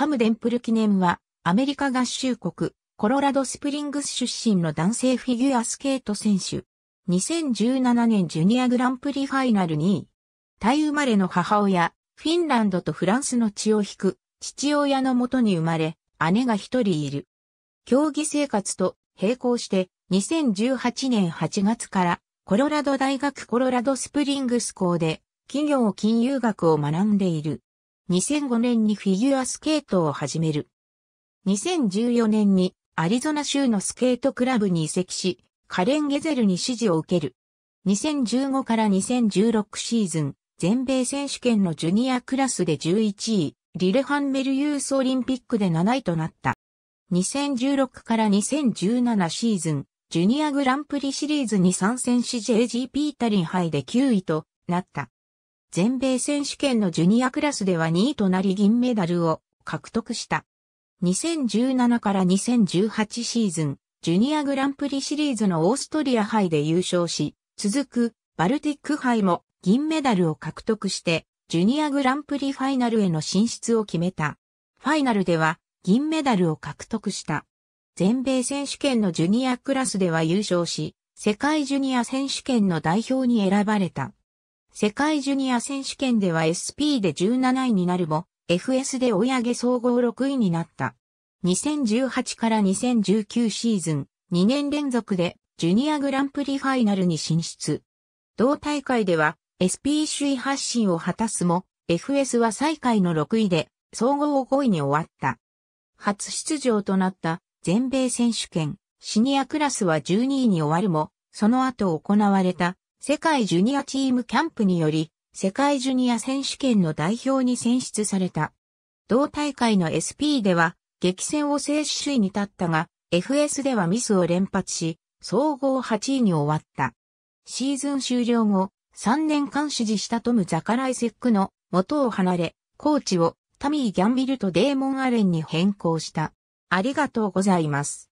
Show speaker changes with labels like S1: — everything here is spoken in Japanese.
S1: カムデンプル記念は、アメリカ合衆国、コロラドスプリングス出身の男性フィギュアスケート選手。2017年ジュニアグランプリファイナル2位。タイ生まれの母親、フィンランドとフランスの血を引く、父親のもとに生まれ、姉が一人いる。競技生活と並行して、2018年8月から、コロラド大学コロラドスプリングス校で、企業金融学を学んでいる。2005年にフィギュアスケートを始める。2014年にアリゾナ州のスケートクラブに移籍し、カレン・ゲゼルに指示を受ける。2015から2016シーズン、全米選手権のジュニアクラスで11位、リレハンメルユースオリンピックで7位となった。2016から2017シーズン、ジュニアグランプリシリーズに参戦し JGP タリン杯で9位となった。全米選手権のジュニアクラスでは2位となり銀メダルを獲得した。2017から2018シーズン、ジュニアグランプリシリーズのオーストリア杯で優勝し、続くバルティック杯も銀メダルを獲得して、ジュニアグランプリファイナルへの進出を決めた。ファイナルでは銀メダルを獲得した。全米選手権のジュニアクラスでは優勝し、世界ジュニア選手権の代表に選ばれた。世界ジュニア選手権では SP で17位になるも、FS で追い上げ総合6位になった。2018から2019シーズン、2年連続でジュニアグランプリファイナルに進出。同大会では SP 首位発進を果たすも、FS は最下位の6位で、総合5位に終わった。初出場となった全米選手権、シニアクラスは12位に終わるも、その後行われた世界ジュニアチームキャンプにより、世界ジュニア選手権の代表に選出された。同大会の SP では、激戦を制し首位に立ったが、FS ではミスを連発し、総合8位に終わった。シーズン終了後、3年間支持したトム・ザカライセックの元を離れ、コーチをタミー・ギャンビルとデーモン・アレンに変更した。ありがとうございます。